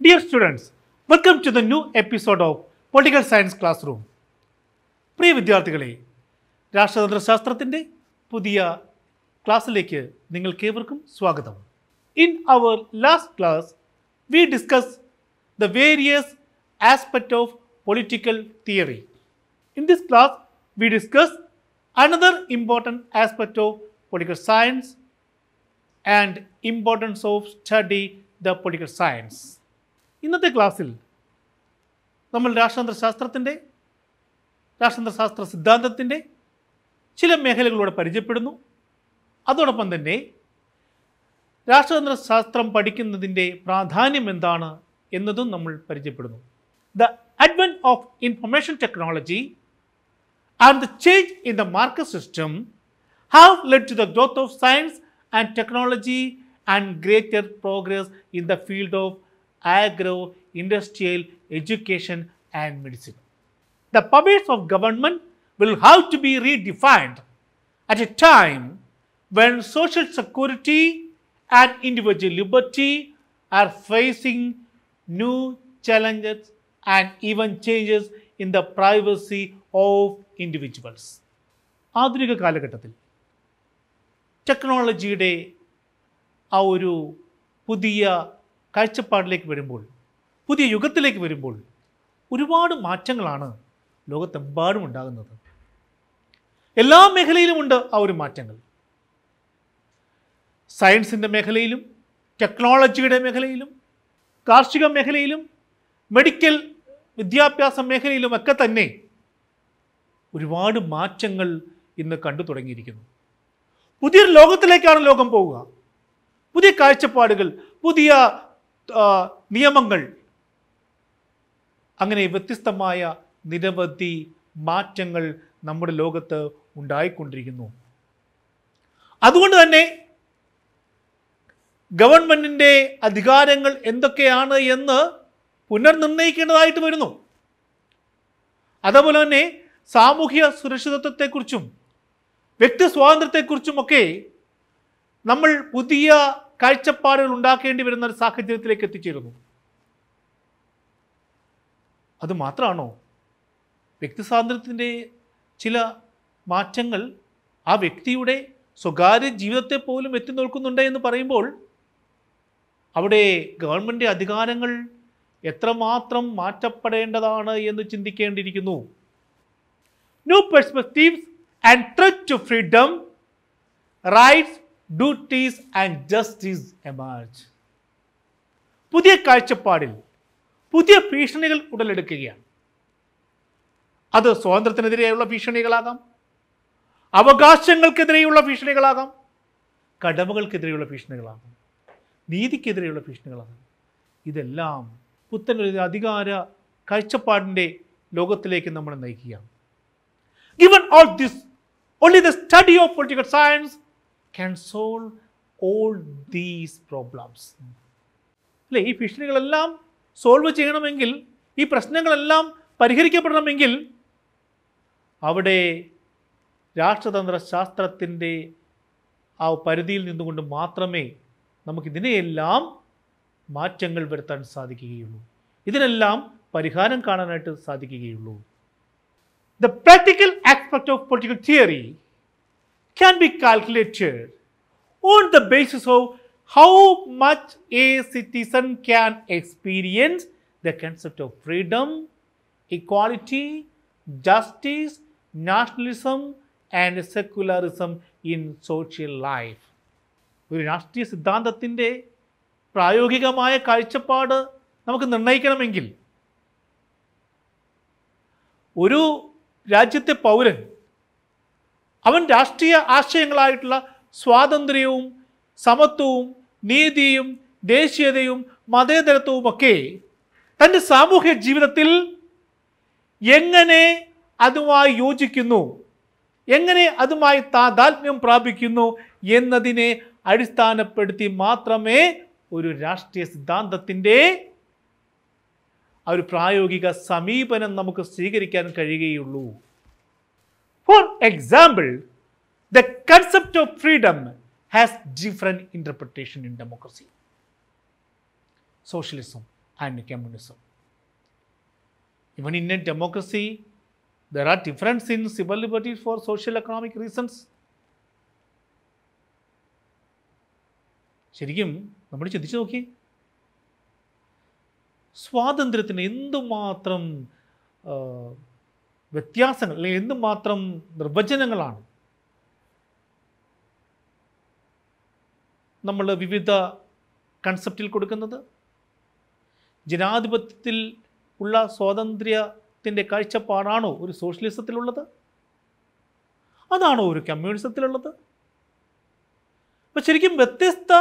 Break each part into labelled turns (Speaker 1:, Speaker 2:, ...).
Speaker 1: Dear students, welcome to the new episode of Political Science Classroom. പ്രിയ വിദ്യാർത്ഥികളെ രാഷ്ട്രതന്ത്ര ശാസ്ത്രത്തിൻ്റെ പുതിയ ക്ലാസ്സിലേക്ക് നിങ്ങൾക്കേവർക്കും സ്വാഗതം in our last class we discuss the various aspect of political theory. In this class, we discuss another important aspect of political science and importance of study the political science. ഇന്നത്തെ ക്ലാസ്സിൽ നമ്മൾ രാഷ്ട്രതന്ത്രശാസ്ത്രത്തിൻ്റെ രാഷ്ട്രതന്ത്രശാസ്ത്ര സിദ്ധാന്തത്തിൻ്റെ ചില മേഖലകളൂടെ പരിചയപ്പെടുന്നു അതോടൊപ്പം തന്നെ രാഷ്ട്രതന്ത്രശാസ്ത്രം പഠിക്കുന്നതിൻ്റെ പ്രാധാന്യം എന്താണ് എന്നതും നമ്മൾ പരിചയപ്പെടുന്നു the advent of information technology and the change in the market system have led to the growth of science and technology and greater progress in the field of agro, industrial, education and medicine. The purpose of government will have to be redefined at a time when social security and individual liberty are facing new challenges and even changes in the privacy of individuals. ആധുനിക കാലഘട്ടത്തിൽ ടെക്നോളജിയുടെ ആ ഒരു പുതിയ കാഴ്ചപ്പാടിലേക്ക് വരുമ്പോൾ പുതിയ യുഗത്തിലേക്ക് വരുമ്പോൾ ഒരുപാട് മാറ്റങ്ങളാണ് ലോകത്തെമ്പാടും ഉണ്ടാകുന്നത് എല്ലാ മേഖലയിലുമുണ്ട് ആ ഒരു മാറ്റങ്ങൾ സയൻസിൻ്റെ മേഖലയിലും ടെക്നോളജിയുടെ മേഖലയിലും കാർഷിക മേഖലയിലും മെഡിക്കൽ വിദ്യാഭ്യാസ മേഖലയിലുമൊക്കെ തന്നെ ഒരുപാട് മാറ്റങ്ങൾ ഇന്ന് കണ്ടു തുടങ്ങിയിരിക്കുന്നു പുതിയൊരു ലോകത്തിലേക്കാണ് ലോകം പോവുക പുതിയ കാഴ്ചപ്പാടുകൾ പുതിയ നിയമങ്ങൾ അങ്ങനെ വ്യത്യസ്തമായ നിരവധി മാറ്റങ്ങൾ നമ്മുടെ ലോകത്ത് ഉണ്ടായിക്കൊണ്ടിരിക്കുന്നു അതുകൊണ്ട് തന്നെ ഗവൺമെൻറ്റിൻ്റെ അധികാരങ്ങൾ എന്തൊക്കെയാണ് എന്ന് പുനർനിർണയിക്കേണ്ടതായിട്ട് വരുന്നു അതേപോലെ തന്നെ സാമൂഹ്യ സുരക്ഷിതത്വത്തെക്കുറിച്ചും വ്യക്തി സ്വാതന്ത്ര്യത്തെക്കുറിച്ചുമൊക്കെ ഒക്കെ നമ്മൾ പുതിയ കാഴ്ചപ്പാടുകൾ ഉണ്ടാക്കേണ്ടി വരുന്ന ഒരു സാഹചര്യത്തിലേക്ക് എത്തിച്ചേരുന്നു അത് മാത്രമാണോ വ്യക്തി സ്വാതന്ത്ര്യത്തിൻ്റെ ചില മാറ്റങ്ങൾ ആ വ്യക്തിയുടെ സ്വകാര്യ ജീവിതത്തെ പോലും എത്തി നോക്കുന്നുണ്ട് എന്ന് പറയുമ്പോൾ അവിടെ ഗവൺമെൻറ് അധികാരങ്ങൾ എത്രമാത്രം മാറ്റപ്പെടേണ്ടതാണ് എന്ന് ചിന്തിക്കേണ്ടിയിരിക്കുന്നു new perspectives and threat to freedom rights duties and justice emerge പുതിയ കാഴ്ചപ്പാടിൽ പുതിയ ഭീഷണികൾ ഉടലെടുക്കുകയാണ് അത് സ്വാതന്ത്ര്യത്തിനെതിരെയുള്ള ഭീഷണികളാകാം അവകാശങ്ങൾക്കെതിരെയുള്ള ഭീഷണികളാകാം കടമകൾക്കെതിരെയുള്ള ഭീഷണികളാകാം നീതിക്കെതിരെയുള്ള ഭീഷണികളാകാം ഇതെല്ലാം പുത്തനൊരു അധികാര കാഴ്ചപ്പാടിൻ്റെ ലോകത്തിലേക്ക് നമ്മൾ നയിക്കുകയാണ് given all this only the study of political science can solve all these problems അല്ലേ ഈ ഭീഷണികളെല്ലാം സോൾവ് ചെയ്യണമെങ്കിൽ ഈ പ്രശ്നങ്ങളെല്ലാം പരിഹരിക്കപ്പെടണമെങ്കിൽ അവിടെ രാഷ്ട്രതന്ത്ര ശാസ്ത്രത്തിൻ്റെ ആ പരിധിയിൽ നിന്നുകൊണ്ട് മാത്രമേ നമുക്കിതിനെയെല്ലാം മാറ്റങ്ങൾ വരുത്താൻ സാധിക്കുകയുള്ളൂ ഇതിനെല്ലാം പരിഹാരം കാണാനായിട്ട് സാധിക്കുകയുള്ളൂ the practical aspect of political theory can be calculated on the basis of how much a citizen can experience the concept of freedom equality justice nationalism and secularism in social life ഒരു രാഷ്ട്രീയ സിദ്ധാന്തത്തിൻ്റെ പ്രായോഗികമായ കാഴ്ചപ്പാട് നമുക്ക് നിർണ്ണയിക്കണമെങ്കിൽ ഒരു രാജ്യത്തെ പൗരൻ അവൻ രാഷ്ട്രീയ ആശയങ്ങളായിട്ടുള്ള സ്വാതന്ത്ര്യവും സമത്വവും നീതിയും ദേശീയതയും ഒക്കെ തൻ്റെ സാമൂഹ്യ ജീവിതത്തിൽ എങ്ങനെ അതുമായി യോജിക്കുന്നു എങ്ങനെ അതുമായി താതാത്മ്യം പ്രാപിക്കുന്നു എന്നതിനെ അടിസ്ഥാനപ്പെടുത്തി മാത്രമേ ഒരു രാഷ്ട്രീയ സിദ്ധാന്തത്തിൻ്റെ ആ ഒരു പ്രായോഗിക സമീപനം നമുക്ക് സ്വീകരിക്കാൻ കഴിയുകയുള്ളൂ for example the concept of freedom has different interpretation in democracy socialism and communism even Indian democracy there are difference in civil liberties for social economic reasons ശരിക്കും നമ്മൾ ചിന്തിച്ചു നോക്കി സ്വാതന്ത്ര്യത്തിന് എന്തുമാത്രം വ്യത്യാസങ്ങൾ അല്ലെങ്കിൽ എന്തുമാത്രം നിർവചനങ്ങളാണ് നമ്മൾ വിവിധ കൺസെപ്റ്റിൽ കൊടുക്കുന്നത് ജനാധിപത്യത്തിൽ ഉള്ള സ്വാതന്ത്ര്യത്തിൻ്റെ കാഴ്ചപ്പാടാണോ ഒരു സോഷ്യലിസത്തിലുള്ളത് അതാണോ ഒരു കമ്മ്യൂണിസത്തിലുള്ളത് അപ്പം ശരിക്കും വ്യത്യസ്ത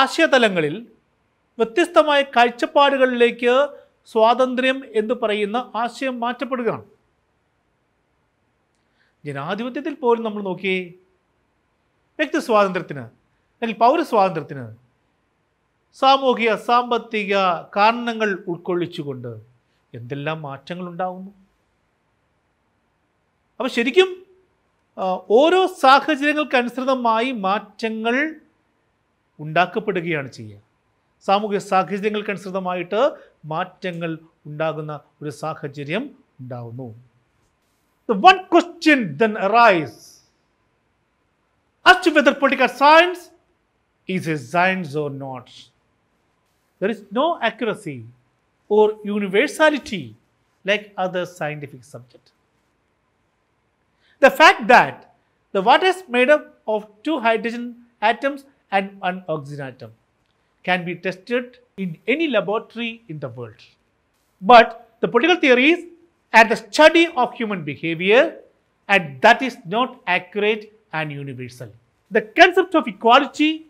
Speaker 1: ആശയതലങ്ങളിൽ വ്യത്യസ്തമായ കാഴ്ചപ്പാടുകളിലേക്ക് സ്വാതന്ത്ര്യം എന്ന് പറയുന്ന ആശയം മാറ്റപ്പെടുകയാണ് ജനാധിപത്യത്തിൽ പോലും നമ്മൾ നോക്കിയേ വ്യക്തി സ്വാതന്ത്ര്യത്തിന് അല്ലെങ്കിൽ പൗരസ്വാതന്ത്ര്യത്തിന് സാമൂഹിക സാമ്പത്തിക കാരണങ്ങൾ ഉൾക്കൊള്ളിച്ചുകൊണ്ട് എന്തെല്ലാം മാറ്റങ്ങൾ ഉണ്ടാകുന്നു അപ്പോൾ ശരിക്കും ഓരോ സാഹചര്യങ്ങൾക്കനുസൃതമായി മാറ്റങ്ങൾ ഉണ്ടാക്കപ്പെടുകയാണ് ചെയ്യുക സാമൂഹ്യ സാഹചര്യങ്ങൾക്കനുസൃതമായിട്ട് മാറ്റങ്ങൾ ഉണ്ടാകുന്ന ഒരു സാഹചര്യം ഉണ്ടാവുന്നു The one question then arises as to whether political science is a science or not. There is no accuracy or universality like other scientific subjects. The fact that the water is made up of two hydrogen atoms and an atom can be tested in any laboratory in the world. But the political theories are the study of human behavior and that is not accurate and universal. The concept of equality,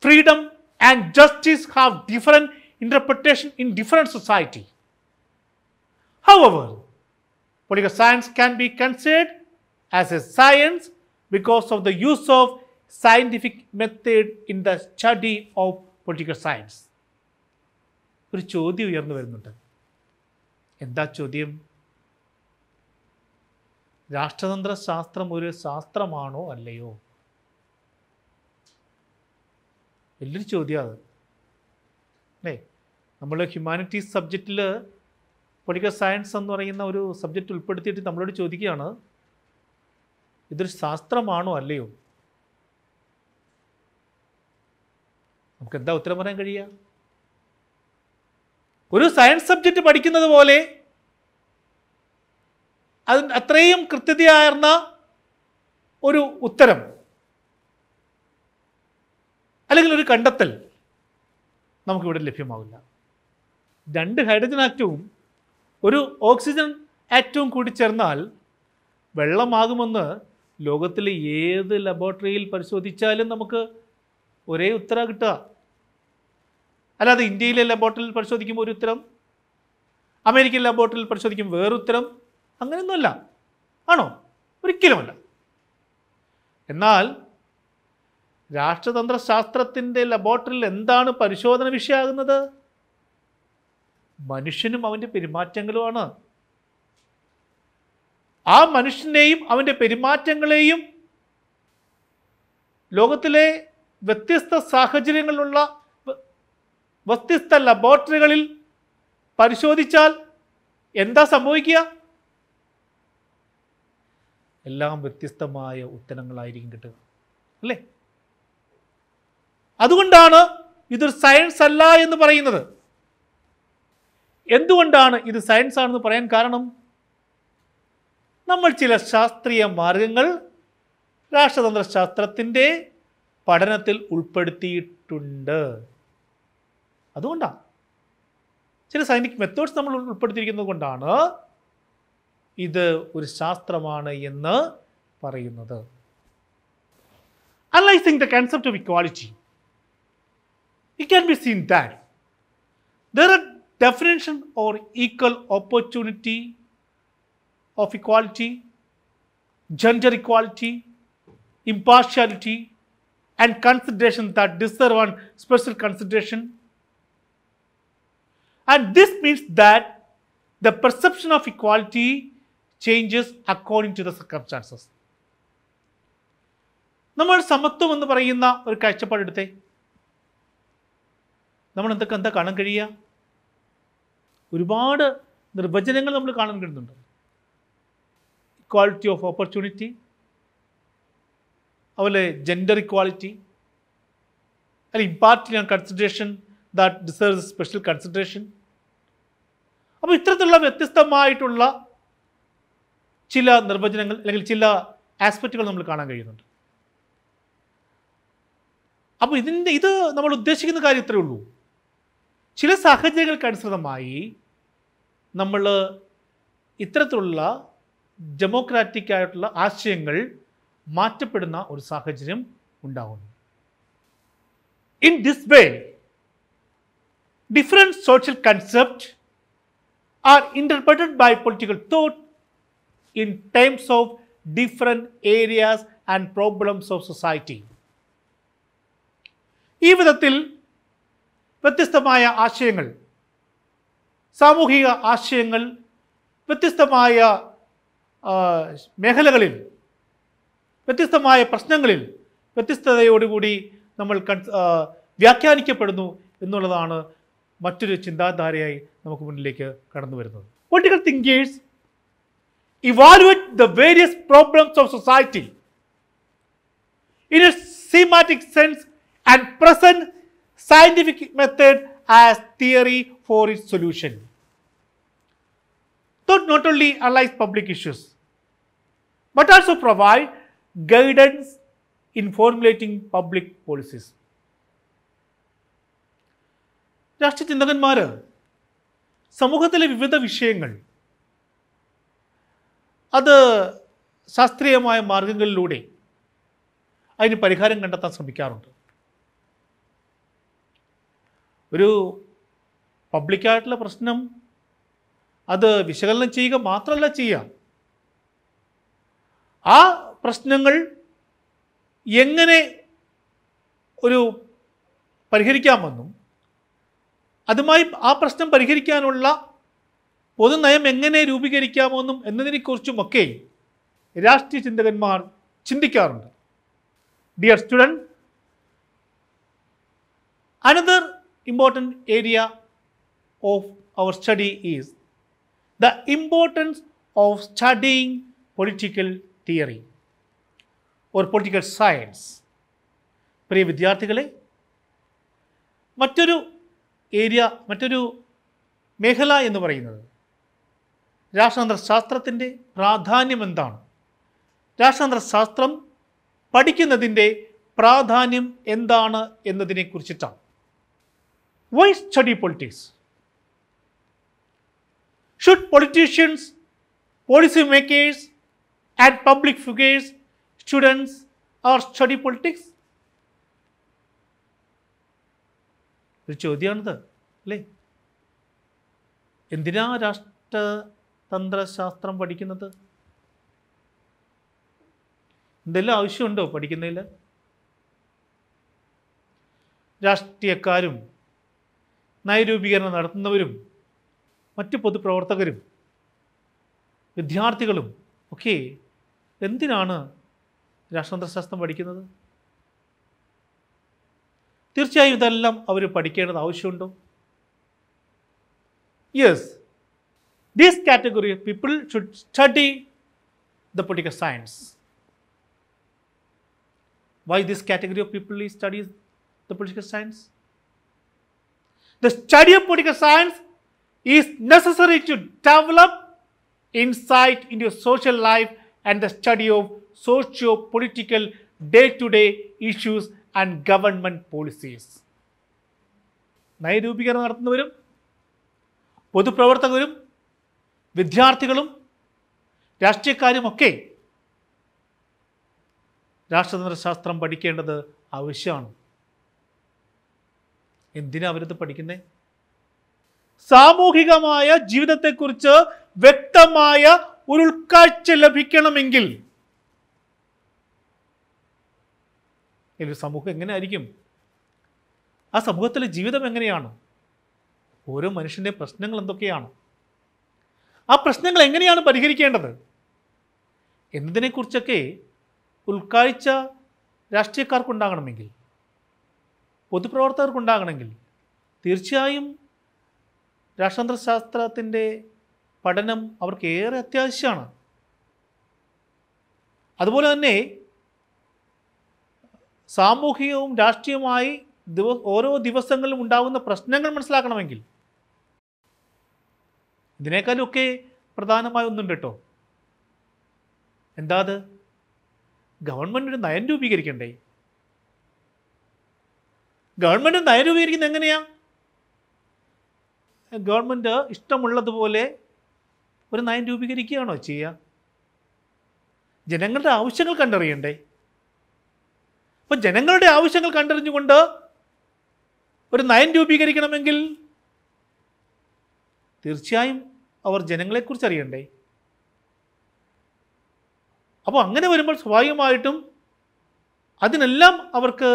Speaker 1: freedom and justice have different interpretation in different society. However, political science can be considered as a science because of the use of scientific method in the study of political science. ഒരു ചോദ്യം ഉയർന്നു വരുന്നുണ്ട് എന്താ ചോദ്യം രാഷ്ട്രതന്ത്ര ശാസ്ത്രം ഒരു ശാസ്ത്രമാണോ അല്ലയോ വലിയൊരു ചോദ്യമാണ് അല്ലേ നമ്മൾ ഹ്യൂമാനിറ്റീസ് സബ്ജക്റ്റിൽ പൊളിറ്റിക്കൽ സയൻസ് എന്ന് പറയുന്ന ഒരു സബ്ജക്റ്റ് ഉൾപ്പെടുത്തിയിട്ട് നമ്മളോട് ചോദിക്കുകയാണ് ഇതൊരു ശാസ്ത്രമാണോ അല്ലയോ നമുക്ക് എന്താ ഉത്തരം പറയാൻ കഴിയുക ഒരു സയൻസ് സബ്ജക്റ്റ് പഠിക്കുന്നത് പോലെ അത് അത്രയും കൃത്യതയായിരുന്ന ഒരു ഉത്തരം അല്ലെങ്കിൽ ഒരു കണ്ടെത്തൽ നമുക്കിവിടെ ലഭ്യമാവില്ല രണ്ട് ഹൈഡ്രജൻ ആറ്റവും ഒരു ഓക്സിജൻ ആറ്റവും കൂടി ചേർന്നാൽ വെള്ളമാകുമെന്ന് ലോകത്തിലെ ഏത് ലബോറട്ടറിയിൽ പരിശോധിച്ചാലും നമുക്ക് ഒരേ ഉത്തരം കിട്ടുക അല്ലാതെ ഇന്ത്യയിലെ ലബോറട്ടറിയിൽ പരിശോധിക്കുമ്പോൾ ഒരു ഉത്തരം അമേരിക്കൻ ലബോറട്ടറിയിൽ പരിശോധിക്കും വേറുത്തരം അങ്ങനെയൊന്നുമല്ല ആണോ ഒരിക്കലുമല്ല എന്നാൽ രാഷ്ട്രതന്ത്ര ശാസ്ത്രത്തിൻ്റെ ലബോറട്ടറിയിൽ എന്താണ് പരിശോധന വിഷയമാകുന്നത് മനുഷ്യനും അവൻ്റെ പെരുമാറ്റങ്ങളുമാണ് ആ മനുഷ്യനെയും അവൻ്റെ പെരുമാറ്റങ്ങളെയും ലോകത്തിലെ വ്യത്യസ്ത സാഹചര്യങ്ങളിലുള്ള വ്യത്യസ്ത ലബോറട്ടറികളിൽ പരിശോധിച്ചാൽ എന്താ സംഭവിക്കുക എല്ലാം വ്യത്യസ്തമായ ഉത്തരങ്ങളായിരിക്കും കിട്ടുക അല്ലേ അതുകൊണ്ടാണ് ഇതൊരു സയൻസ് അല്ല എന്ന് പറയുന്നത് എന്തുകൊണ്ടാണ് ഇത് സയൻസ് ആണെന്ന് പറയാൻ കാരണം നമ്മൾ ചില ശാസ്ത്രീയ മാർഗങ്ങൾ ശാസ്ത്രത്തിൻ്റെ പഠനത്തിൽ ഉൾപ്പെടുത്തിയിട്ടുണ്ട് അതുകൊണ്ടാണ് ചില സയൻറ്റിക് മെത്തേഡ്സ് നമ്മൾ ഉൾപ്പെടുത്തിയിരിക്കുന്നത് കൊണ്ടാണ് ഇത് ഒരു ശാസ്ത്രമാണ് എന്ന് പറയുന്നത് analysing the concept of equality it can be seen that there are definition or equal opportunity of equality, gender equality, impartiality, and consideration that deserve one special consideration And this means that the perception of equality changes according to the circumstances. നമ്മൾ സമത്വം എന്ന് പറയുന്ന ഒരു കാഴ്ചപ്പാടെടുത്തേ നമ്മൾ എന്തൊക്കെ എന്താ കാണാൻ കഴിയുക ഒരുപാട് നിർവചനങ്ങൾ നമ്മൾ കാണാൻ കഴിയുന്നുണ്ട് ഇക്വാളിറ്റി ഓഫ് ഓപ്പർച്യൂണിറ്റി അതുപോലെ ജെൻഡർ ഇക്വാളിറ്റി അല്ലെങ്കിൽ imparting consideration that deserves special consideration അപ്പോൾ ഇത്തരത്തിലുള്ള വ്യത്യസ്തമായിട്ടുള്ള ചില നിർവചനങ്ങൾ അല്ലെങ്കിൽ ചില ആസ്പെക്റ്റുകൾ നമ്മൾ കാണാൻ കഴിയുന്നുണ്ട് അപ്പോൾ ഇതിൻ്റെ ഇത് നമ്മൾ ഉദ്ദേശിക്കുന്ന കാര്യം ഇത്രയേ ഉള്ളൂ ചില സാഹചര്യങ്ങൾക്കനുസൃതമായി നമ്മൾ ഇത്തരത്തിലുള്ള ഡെമോക്രാറ്റിക് ആയിട്ടുള്ള ആശയങ്ങൾ മാറ്റപ്പെടുന്ന ഒരു സാഹചര്യം ഉണ്ടാകുന്നു in this way different social concepts are interpreted by political thought in terms of different areas and problems of society. ഈ വിധത്തിൽ വ്യത്യസ്തമായ ആശയങ്ങൾ സാമൂഹിക ആശയങ്ങൾ വ്യത്യസ്തമായ മേഖലകളിൽ വ്യത്യസ്തമായ പ്രശ്നങ്ങളിൽ വ്യത്യസ്തതയോടുകൂടി നമ്മൾ വ്യാഖ്യാനിക്കപ്പെടുന്നു എന്നുള്ളതാണ് മറ്റൊരു ചിന്താധാരയായി നമുക്ക് മുന്നിലേക്ക് കടന്നു വരുന്നത് political thinkers evaluate the various problems of society in a systematic sense and present scientific method as theory for it solution Thought not only analyze public issues but also provide guidance in formulating public policies രാഷ്ട്രീയ ചിന്തകന്മാർ സമൂഹത്തിലെ വിവിധ വിഷയങ്ങൾ അത് ശാസ്ത്രീയമായ മാർഗങ്ങളിലൂടെ അതിന് പരിഹാരം കണ്ടെത്താൻ ശ്രമിക്കാറുണ്ട് ഒരു പബ്ലിക്കായിട്ടുള്ള പ്രശ്നം അത് വിശകലനം ചെയ്യുക മാത്രമല്ല ചെയ്യാം ആ പ്രശ്നങ്ങൾ എങ്ങനെ ഒരു പരിഹരിക്കാമെന്നും അതുമായി ആ പ്രശ്നം പരിഹരിക്കാനുള്ള പൊതുനയം എങ്ങനെ രൂപീകരിക്കാമെന്നും എന്നതിനെക്കുറിച്ചുമൊക്കെ രാഷ്ട്രീയ ചിന്തകന്മാർ ചിന്തിക്കാറുണ്ട് dear student another important area of our study is the importance of studying political theory or political science പ്രിയ വിദ്യാർത്ഥികളെ മറ്റൊരു ഏരിയ മറ്റൊരു മേഖല എന്ന് പറയുന്നത് രാഷ്ട്രാന്തര ശാസ്ത്രത്തിൻ്റെ പ്രാധാന്യം എന്താണ് രാഷ്ട്രാന്തര ശാസ്ത്രം പഠിക്കുന്നതിൻ്റെ പ്രാധാന്യം എന്താണ് എന്നതിനെ കുറിച്ചിട്ടാണ് why's study politics should politicians policy makers and public figures students are study politics ഒരു ചോദ്യമാണിത് അല്ലേ എന്തിനാ രാഷ്ട്രതന്ത്രശാസ്ത്രം പഠിക്കുന്നത് എന്തെല്ലാം ആവശ്യമുണ്ടോ പഠിക്കുന്നതിൽ രാഷ്ട്രീയക്കാരും നയരൂപീകരണം നടത്തുന്നവരും മറ്റ് പൊതുപ്രവർത്തകരും വിദ്യാർത്ഥികളും ഒക്കെ എന്തിനാണ് രാഷ്ട്രതന്ത്രശാസ്ത്രം പഠിക്കുന്നത് തീർച്ചയായും ഇതെല്ലാം അവർ പഠിക്കേണ്ടത് ആവശ്യമുണ്ടോ yes these category people should study the political science why this category of people studies the political science the study of political science is necessary to develop insight into social life and the study of socio-political to -day issues and government policies നയരൂപീകരണം നടത്തുന്നവരും പൊതുപ്രവർത്തകരും വിദ്യാർത്ഥികളും രാഷ്ട്രീയക്കാരും ഒക്കെ രാഷ്ട്രതന്ത്രശാസ്ത്രം പഠിക്കേണ്ടത് ആവശ്യമാണ് എന്തിനാ അവരത് പഠിക്കുന്നത് സാമൂഹികമായ ജീവിതത്തെക്കുറിച്ച് വ്യക്തമായ ഒരു ഉൾക്കാഴ്ച ലഭിക്കണമെങ്കിൽ അല്ലെങ്കിൽ സമൂഹം എങ്ങനെ ആയിരിക്കും ആ സമൂഹത്തിലെ ജീവിതം എങ്ങനെയാണ് ഓരോ മനുഷ്യൻ്റെ പ്രശ്നങ്ങൾ എന്തൊക്കെയാണ് ആ പ്രശ്നങ്ങൾ എങ്ങനെയാണ് പരിഹരിക്കേണ്ടത് എന്നതിനെക്കുറിച്ചൊക്കെ ഉൾക്കാഴ്ച രാഷ്ട്രീയക്കാർക്കുണ്ടാകണമെങ്കിൽ പൊതുപ്രവർത്തകർക്കുണ്ടാകണമെങ്കിൽ തീർച്ചയായും രാഷ്ട്രതന്ത്രശാസ്ത്രത്തിൻ്റെ പഠനം അവർക്ക് ഏറെ അത്യാവശ്യമാണ് അതുപോലെ തന്നെ സാമൂഹികവും രാഷ്ട്രീയവുമായി ദിവ ഓരോ ദിവസങ്ങളിലും ഉണ്ടാകുന്ന പ്രശ്നങ്ങൾ മനസ്സിലാക്കണമെങ്കിൽ ഇതിനേക്കാളൊക്കെ പ്രധാനമായ ഒന്നുണ്ട് കേട്ടോ എന്താ അത് ഗവൺമെൻറ് ഒരു നയം രൂപീകരിക്കണ്ടേ ഗവൺമെൻറ് നയം രൂപീകരിക്കുന്നത് എങ്ങനെയാ ഗവൺമെൻറ് ഇഷ്ടമുള്ളതുപോലെ ഒരു നയം രൂപീകരിക്കുകയാണോ ചെയ്യുക ജനങ്ങളുടെ ആവശ്യങ്ങൾ കണ്ടറിയണ്ടേ അപ്പം ജനങ്ങളുടെ ആവശ്യങ്ങൾ കണ്ടറിഞ്ഞുകൊണ്ട് ഒരു നയം രൂപീകരിക്കണമെങ്കിൽ തീർച്ചയായും അവർ ജനങ്ങളെക്കുറിച്ച് അറിയണ്ടേ അപ്പോൾ അങ്ങനെ വരുമ്പോൾ സ്വാഭാവികമായിട്ടും അതിനെല്ലാം അവർക്ക്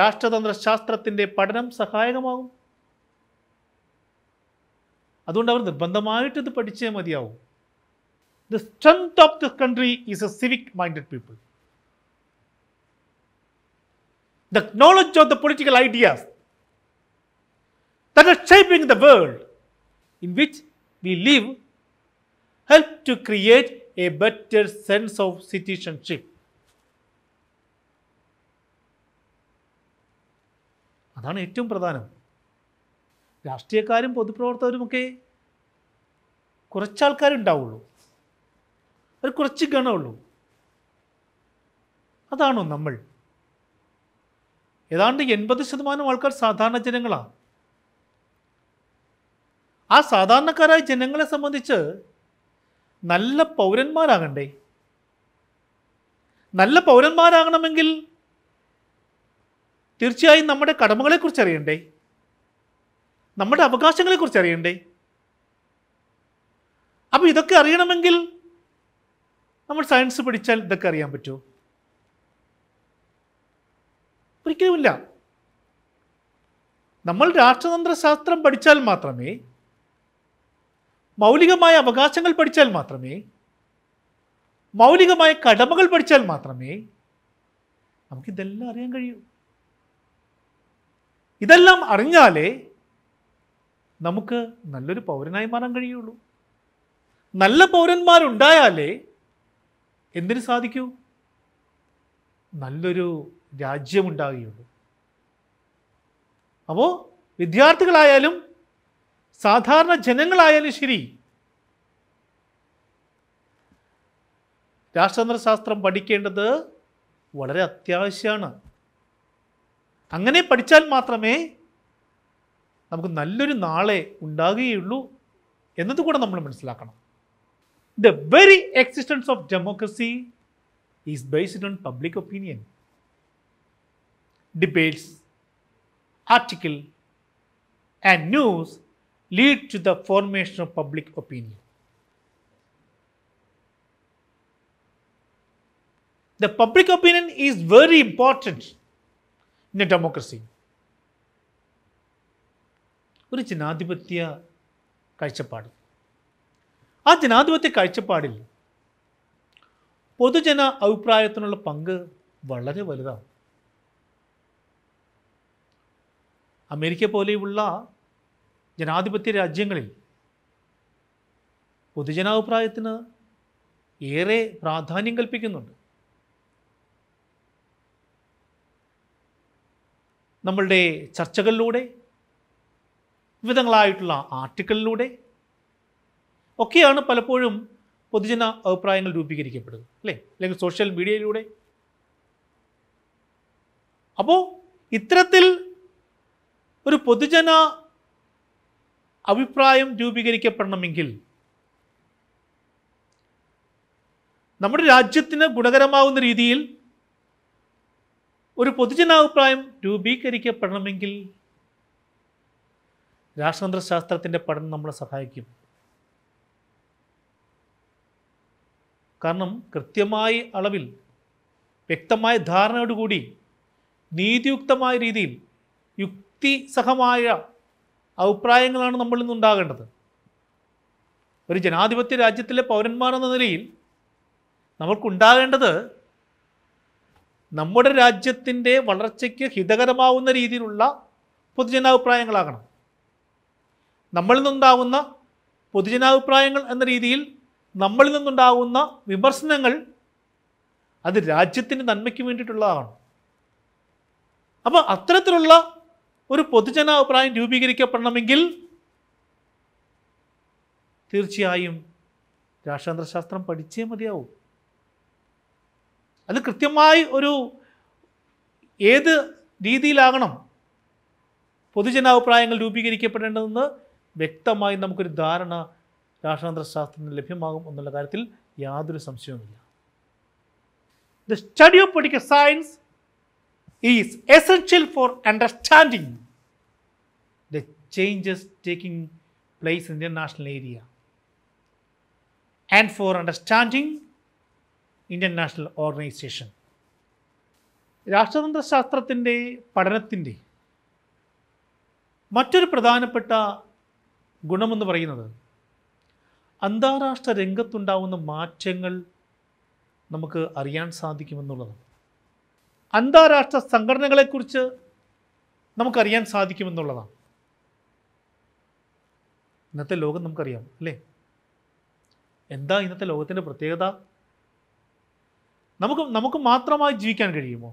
Speaker 1: രാഷ്ട്രതന്ത്ര ശാസ്ത്രത്തിൻ്റെ പഠനം സഹായകമാകും അതുകൊണ്ട് അവർ നിർബന്ധമായിട്ട് ഇത് പഠിച്ചേ മതിയാവും the strength of the country is a civic minded people the knowledge of the political ideas that are shaping the world in which we live help to create a better sense of citizenship. അതാണ് ഏറ്റവും പ്രധാനം രാഷ്ട്രീയക്കാരും പൊതുപ്രവർത്തകരുമൊക്കെ കുറച്ചാൾക്കാരുണ്ടാവുള്ളൂ അത് കുറച്ച് ഗണമുള്ളൂ അതാണോ നമ്മൾ ഏതാണ്ട് എൺപത് ശതമാനം ആൾക്കാർ സാധാരണ ജനങ്ങളാണ് ആ സാധാരണക്കാരായ ജനങ്ങളെ സംബന്ധിച്ച് നല്ല പൗരന്മാരാകണ്ടേ നല്ല പൗരന്മാരാകണമെങ്കിൽ തീർച്ചയായും നമ്മുടെ കടമകളെക്കുറിച്ച് അറിയണ്ടേ നമ്മുടെ അവകാശങ്ങളെക്കുറിച്ച് അറിയണ്ടേ അപ്പോൾ ഇതൊക്കെ അറിയണമെങ്കിൽ നമ്മൾ സയൻസ് പഠിച്ചാൽ ഇതൊക്കെ അറിയാൻ പറ്റുമോ ഒരിക്കലുമില്ല നമ്മൾ രാഷ്ട്രതന്ത്ര ശാസ്ത്രം പഠിച്ചാൽ മാത്രമേ മൗലികമായ അവകാശങ്ങൾ പഠിച്ചാൽ മാത്രമേ മൗലികമായ കടമകൾ പഠിച്ചാൽ മാത്രമേ നമുക്കിതെല്ലാം അറിയാൻ കഴിയൂ ഇതെല്ലാം അറിഞ്ഞാലേ നമുക്ക് നല്ലൊരു പൗരനായി മാറാൻ കഴിയുള്ളൂ നല്ല പൗരന്മാരുണ്ടായാലേ എന്തിനു സാധിക്കൂ നല്ലൊരു രാജ്യമുണ്ടാകുകയുള്ളൂ അപ്പോൾ വിദ്യാർത്ഥികളായാലും സാധാരണ ജനങ്ങളായാലും ശരി രാഷ്ട്രതന്ത്രശാസ്ത്രം പഠിക്കേണ്ടത് വളരെ അത്യാവശ്യമാണ് അങ്ങനെ പഠിച്ചാൽ മാത്രമേ നമുക്ക് നല്ലൊരു നാളെ ഉണ്ടാകുകയുള്ളൂ എന്നത് കൂടെ നമ്മൾ മനസ്സിലാക്കണം the very existence of democracy is based on public opinion debates, article, and news lead to the formation of public opinion. The public opinion is very important in a democracy. ഒരു ജനാധിപത്യ കാഴ്ചപ്പാട് ആ ജനാധിപത്യ കാഴ്ചപ്പാടിൽ പൊതുജന അഭിപ്രായത്തിനുള്ള പങ്ക് വളരെ വലുതാണ് അമേരിക്ക പോലെയുള്ള ജനാധിപത്യ രാജ്യങ്ങളിൽ പൊതുജനാഭിപ്രായത്തിന് ഏറെ പ്രാധാന്യം കൽപ്പിക്കുന്നുണ്ട് നമ്മളുടെ ചർച്ചകളിലൂടെ വിവിധങ്ങളായിട്ടുള്ള ആർട്ടിക്കിളിലൂടെ ഒക്കെയാണ് പലപ്പോഴും പൊതുജന അഭിപ്രായങ്ങൾ രൂപീകരിക്കപ്പെടുന്നത് അല്ലേ അല്ലെങ്കിൽ സോഷ്യൽ മീഡിയയിലൂടെ അപ്പോൾ ഇത്തരത്തിൽ ഒരു പൊതുജന അഭിപ്രായം രൂപീകരിക്കപ്പെടണമെങ്കിൽ നമ്മുടെ രാജ്യത്തിന് ഗുണകരമാവുന്ന രീതിയിൽ ഒരു പൊതുജനാഭിപ്രായം രൂപീകരിക്കപ്പെടണമെങ്കിൽ ശാസ്ത്രത്തിൻ്റെ പഠനം നമ്മളെ സഹായിക്കും കാരണം കൃത്യമായ അളവിൽ വ്യക്തമായ ധാരണയോടുകൂടി നീതിയുക്തമായ രീതിയിൽ യുക്തി യുക്തി സഹമായ അഭിപ്രായങ്ങളാണ് നമ്മളിൽ നിന്നുണ്ടാകേണ്ടത് ഒരു ജനാധിപത്യ രാജ്യത്തിലെ എന്ന നിലയിൽ നമുക്കുണ്ടാകേണ്ടത് നമ്മുടെ രാജ്യത്തിൻ്റെ വളർച്ചയ്ക്ക് ഹിതകരമാവുന്ന രീതിയിലുള്ള പൊതുജനാഭിപ്രായങ്ങളാകണം നമ്മളിൽ നിന്നുണ്ടാവുന്ന പൊതുജനാഭിപ്രായങ്ങൾ എന്ന രീതിയിൽ നമ്മളിൽ നിന്നുണ്ടാവുന്ന വിമർശനങ്ങൾ അത് രാജ്യത്തിൻ്റെ നന്മയ്ക്ക് വേണ്ടിയിട്ടുള്ളതാണ് അപ്പോൾ അത്തരത്തിലുള്ള ഒരു പൊതുജനാഭിപ്രായം രൂപീകരിക്കപ്പെടണമെങ്കിൽ തീർച്ചയായും രാഷ്ട്രതന്ത്രശാസ്ത്രം പഠിച്ചേ മതിയാവും അത് കൃത്യമായി ഒരു ഏത് രീതിയിലാകണം പൊതുജനാഭിപ്രായങ്ങൾ രൂപീകരിക്കപ്പെടേണ്ടതെന്ന് വ്യക്തമായി നമുക്കൊരു ധാരണ ശാസ്ത്രത്തിന് ലഭ്യമാകും എന്നുള്ള കാര്യത്തിൽ യാതൊരു സംശയവുമില്ല the study of political science is essential for understanding the changes taking place in the national area and for understanding international organization. രാഷ്ട്രതന്ത്രശാസ്ത്രത്തിൻ്റെ പഠനത്തിൻ്റെ മറ്റൊരു പ്രധാനപ്പെട്ട ഗുണമെന്ന് പറയുന്നത് അന്താരാഷ്ട്ര രംഗത്തുണ്ടാവുന്ന മാറ്റങ്ങൾ നമുക്ക് അറിയാൻ സാധിക്കുമെന്നുള്ളതാണ് അന്താരാഷ്ട്ര സംഘടനകളെക്കുറിച്ച് നമുക്കറിയാൻ സാധിക്കുമെന്നുള്ളതാണ് ഇന്നത്തെ ലോകം നമുക്കറിയാം അല്ലേ എന്താ ഇന്നത്തെ ലോകത്തിൻ്റെ പ്രത്യേകത നമുക്ക് നമുക്ക് മാത്രമായി ജീവിക്കാൻ കഴിയുമോ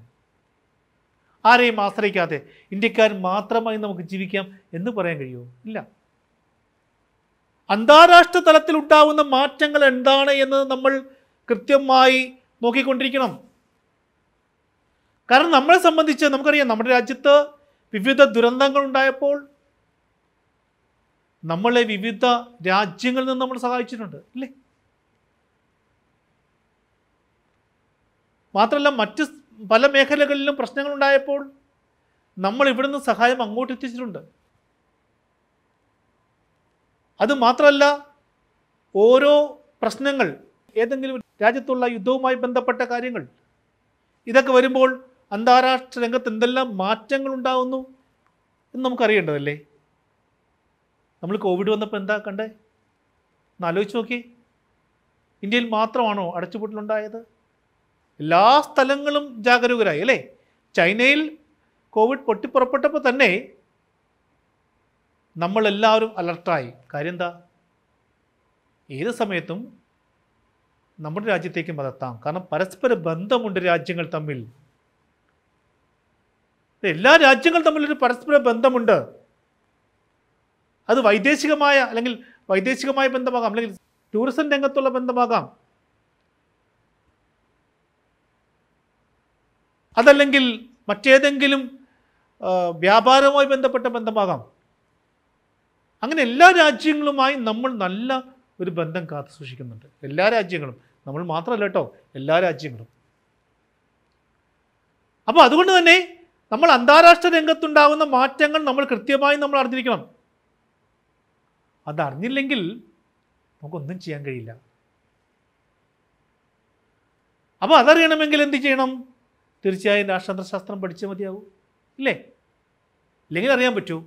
Speaker 1: ആരെയും ആശ്രയിക്കാതെ ഇന്ത്യക്കാർ മാത്രമായി നമുക്ക് ജീവിക്കാം എന്ന് പറയാൻ കഴിയുമോ ഇല്ല അന്താരാഷ്ട്ര തലത്തിൽ ഉണ്ടാവുന്ന മാറ്റങ്ങൾ എന്താണ് എന്ന് നമ്മൾ കൃത്യമായി നോക്കിക്കൊണ്ടിരിക്കണം കാരണം നമ്മളെ സംബന്ധിച്ച് നമുക്കറിയാം നമ്മുടെ രാജ്യത്ത് വിവിധ ദുരന്തങ്ങൾ ഉണ്ടായപ്പോൾ നമ്മളെ വിവിധ രാജ്യങ്ങളിൽ നിന്ന് നമ്മൾ സഹായിച്ചിട്ടുണ്ട് അല്ലേ മാത്രമല്ല മറ്റ് പല മേഖലകളിലും പ്രശ്നങ്ങൾ ഉണ്ടായപ്പോൾ നമ്മൾ നിന്ന് സഹായം അങ്ങോട്ട് എത്തിച്ചിട്ടുണ്ട് അത് മാത്രമല്ല ഓരോ പ്രശ്നങ്ങൾ ഏതെങ്കിലും രാജ്യത്തുള്ള യുദ്ധവുമായി ബന്ധപ്പെട്ട കാര്യങ്ങൾ ഇതൊക്കെ വരുമ്പോൾ അന്താരാഷ്ട്ര രംഗത്ത് എന്തെല്ലാം മാറ്റങ്ങൾ ഉണ്ടാകുന്നു എന്ന് നമുക്കറിയേണ്ടതല്ലേ നമ്മൾ കോവിഡ് വന്നപ്പോൾ എന്താ കണ്ടേ ഒന്ന് ആലോചിച്ച് നോക്കിയേ ഇന്ത്യയിൽ മാത്രമാണോ അടച്ചുപൂട്ടലുണ്ടായത് എല്ലാ സ്ഥലങ്ങളും ജാഗരൂകരായി അല്ലേ ചൈനയിൽ കോവിഡ് പൊട്ടിപ്പുറപ്പെട്ടപ്പോൾ തന്നെ നമ്മളെല്ലാവരും അലർട്ടായി കാര്യം എന്താ ഏത് സമയത്തും നമ്മുടെ രാജ്യത്തേക്കും അതെത്താം കാരണം പരസ്പര ബന്ധമുണ്ട് രാജ്യങ്ങൾ തമ്മിൽ എല്ലാ രാജ്യങ്ങളും തമ്മിലൊരു പരസ്പര ബന്ധമുണ്ട് അത് വൈദേശികമായ അല്ലെങ്കിൽ വൈദേശികമായ ബന്ധമാകാം അല്ലെങ്കിൽ ടൂറിസം രംഗത്തുള്ള ബന്ധമാകാം അതല്ലെങ്കിൽ മറ്റേതെങ്കിലും വ്യാപാരവുമായി ബന്ധപ്പെട്ട ബന്ധമാകാം അങ്ങനെ എല്ലാ രാജ്യങ്ങളുമായി നമ്മൾ നല്ല ഒരു ബന്ധം കാത്തു സൂക്ഷിക്കുന്നുണ്ട് എല്ലാ രാജ്യങ്ങളും നമ്മൾ മാത്രമല്ല കേട്ടോ എല്ലാ രാജ്യങ്ങളും അപ്പോൾ അതുകൊണ്ട് തന്നെ നമ്മൾ അന്താരാഷ്ട്ര രംഗത്തുണ്ടാകുന്ന മാറ്റങ്ങൾ നമ്മൾ കൃത്യമായി നമ്മൾ അറിഞ്ഞിരിക്കണം അതറിഞ്ഞില്ലെങ്കിൽ നമുക്കൊന്നും ചെയ്യാൻ കഴിയില്ല അപ്പോൾ അതറിയണമെങ്കിൽ എന്ത് ചെയ്യണം തീർച്ചയായും രാഷ്ട്രതന്ത്രശാസ്ത്രം പഠിച്ചേ മതിയാവും ഇല്ലേ ഇല്ലെങ്കിൽ അറിയാൻ പറ്റൂ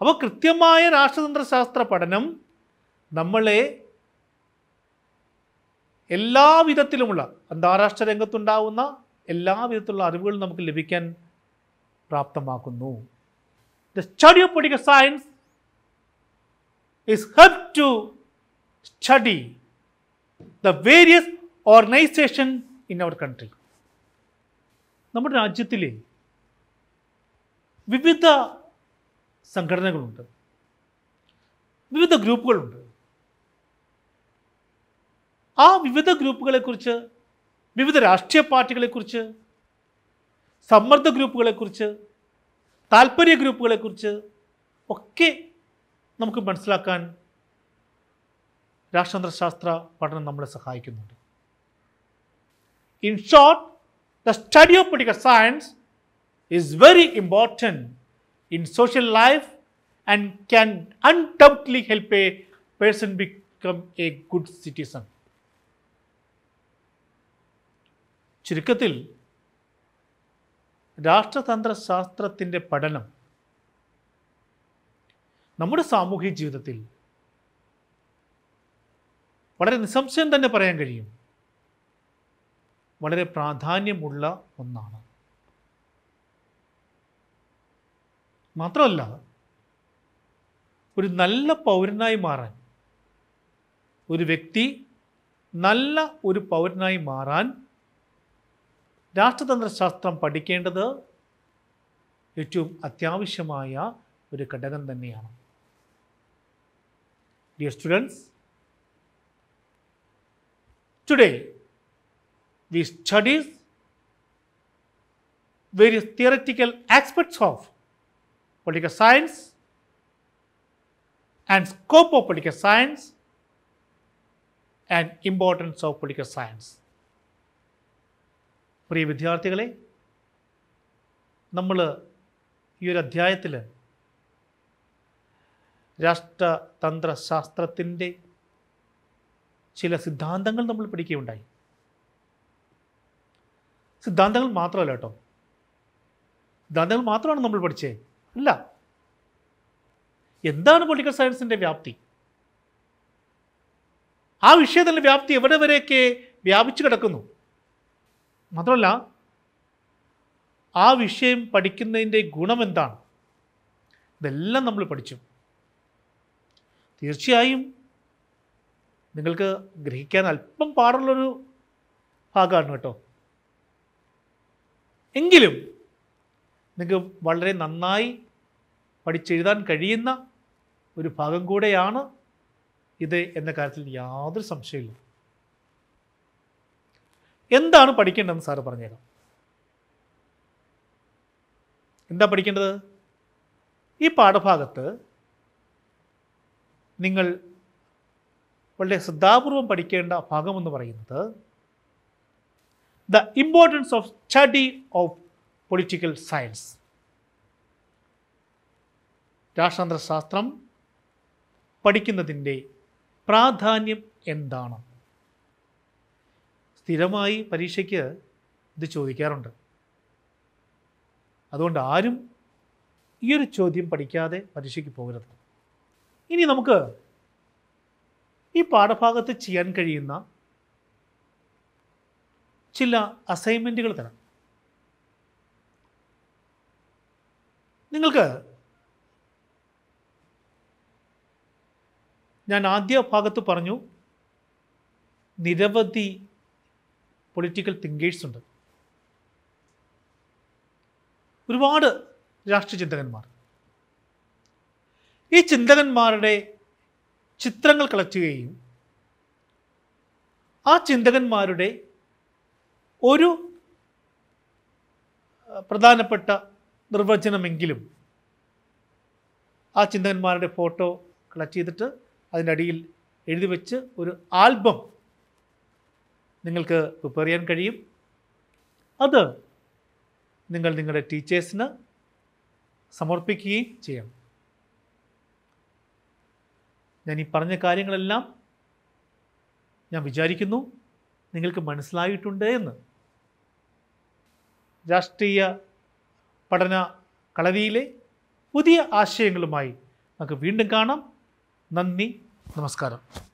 Speaker 1: അപ്പോൾ കൃത്യമായ രാഷ്ട്രതന്ത്രശാസ്ത്ര പഠനം നമ്മളെ എല്ലാ വിധത്തിലുമുള്ള അന്താരാഷ്ട്ര രംഗത്തുണ്ടാവുന്ന എല്ലാ വിധത്തിലുള്ള അറിവുകളും നമുക്ക് ലഭിക്കാൻ പ്രാപ്തമാക്കുന്നു the study of political science is help to study the various organization in our country നമ്മുടെ രാജ്യത്തിലെ വിവിധ സംഘടനകളുണ്ട് വിവിധ ഗ്രൂപ്പുകളുണ്ട് ആ വിവിധ ഗ്രൂപ്പുകളെക്കുറിച്ച് വിവിധ രാഷ്ട്രീയ പാർട്ടികളെക്കുറിച്ച് സമ്മർദ്ദ ഗ്രൂപ്പുകളെക്കുറിച്ച് താല്പര്യ ഗ്രൂപ്പുകളെക്കുറിച്ച് ഒക്കെ നമുക്ക് മനസ്സിലാക്കാൻ രാഷ്ട്രതന്ത്ര ശാസ്ത്ര പഠനം നമ്മളെ സഹായിക്കുന്നുണ്ട് in short the study of political science is very important in social life and can undoubtedly help a person become a good citizen ചുരുക്കത്തിൽ രാഷ്ട്രതന്ത്ര ശാസ്ത്രത്തിൻ്റെ പഠനം നമ്മുടെ സാമൂഹിക ജീവിതത്തിൽ വളരെ നിസ്സംശയം തന്നെ പറയാൻ കഴിയും വളരെ പ്രാധാന്യമുള്ള ഒന്നാണ് മാത്രമല്ല ഒരു നല്ല പൗരനായി മാറാൻ ഒരു വ്യക്തി നല്ല ഒരു പൗരനായി മാറാൻ രാഷ്ട്രതന്ത്രശാസ്ത്രം പഠിക്കേണ്ടത് ഏറ്റവും അത്യാവശ്യമായ ഒരു ഘടകം തന്നെയാണ് dear students today we studies various theoretical aspects of political science and scope of political science and importance of political science. പ്രിയ വിദ്യാർത്ഥികളെ നമ്മൾ ഈ ഒരു അധ്യായത്തിൽ രാഷ്ട്രതന്ത്രശാസ്ത്രത്തിൻ്റെ ചില സിദ്ധാന്തങ്ങൾ നമ്മൾ പഠിക്കുകയുണ്ടായി സിദ്ധാന്തങ്ങൾ മാത്രമല്ല കേട്ടോ സിദ്ധാന്തങ്ങൾ മാത്രമാണ് നമ്മൾ പഠിച്ചേ അല്ല എന്താണ് പൊളിറ്റിക്കൽ സയൻസിൻ്റെ വ്യാപ്തി ആ വിഷയത്തിൻ്റെ വ്യാപ്തി എവിടെ വരെയൊക്കെ വ്യാപിച്ചു കിടക്കുന്നു മാത്രമല്ല ആ വിഷയം പഠിക്കുന്നതിൻ്റെ ഗുണം എന്താണ് ഇതെല്ലാം നമ്മൾ പഠിച്ചു തീർച്ചയായും നിങ്ങൾക്ക് ഗ്രഹിക്കാൻ അല്പം പാടുള്ളൊരു ഭാഗമാണ് കേട്ടോ എങ്കിലും നിങ്ങൾക്ക് വളരെ നന്നായി പഠിച്ചെഴുതാൻ കഴിയുന്ന ഒരു ഭാഗം കൂടെയാണ് ഇത് എന്ന കാര്യത്തിൽ യാതൊരു സംശയമില്ല എന്താണ് പഠിക്കേണ്ടതെന്ന് സാറ് പറഞ്ഞേക്കാം എന്താ പഠിക്കേണ്ടത് ഈ പാഠഭാഗത്ത് നിങ്ങൾ വളരെ ശ്രദ്ധാപൂർവം പഠിക്കേണ്ട ഭാഗമെന്ന് പറയുന്നത് the importance of study of political science ശാസ്ത്രം പഠിക്കുന്നതിൻ്റെ പ്രാധാന്യം എന്താണ് സ്ഥിരമായി പരീക്ഷയ്ക്ക് ഇത് ചോദിക്കാറുണ്ട് അതുകൊണ്ട് ആരും ഈ ഒരു ചോദ്യം പഠിക്കാതെ പരീക്ഷയ്ക്ക് പോകരുത് ഇനി നമുക്ക് ഈ പാഠഭാഗത്ത് ചെയ്യാൻ കഴിയുന്ന ചില അസൈൻമെൻറ്റുകൾ തരാം നിങ്ങൾക്ക് ഞാൻ ആദ്യ ഭാഗത്ത് പറഞ്ഞു നിരവധി പൊളിറ്റിക്കൽ തിങ്കേഴ്സ് ഉണ്ട് ഒരുപാട് രാഷ്ട്രീയ ചിന്തകന്മാർ ഈ ചിന്തകന്മാരുടെ ചിത്രങ്ങൾ കളക്റ്റുകയും ആ ചിന്തകന്മാരുടെ ഒരു പ്രധാനപ്പെട്ട നിർവചനമെങ്കിലും ആ ചിന്തകന്മാരുടെ ഫോട്ടോ കളക്ട് ചെയ്തിട്ട് അതിൻ്റെ അടിയിൽ എഴുതി വെച്ച് ഒരു ആൽബം നിങ്ങൾക്ക് പ്രിപ്പയർ ചെയ്യാൻ കഴിയും അത് നിങ്ങൾ നിങ്ങളുടെ ടീച്ചേഴ്സിന് സമർപ്പിക്കുകയും ചെയ്യണം ഞാൻ ഈ പറഞ്ഞ കാര്യങ്ങളെല്ലാം ഞാൻ വിചാരിക്കുന്നു നിങ്ങൾക്ക് മനസ്സിലായിട്ടുണ്ട് എന്ന് രാഷ്ട്രീയ പഠന കളരിയിലെ പുതിയ ആശയങ്ങളുമായി നമുക്ക് വീണ്ടും കാണാം നന്ദി നമസ്കാരം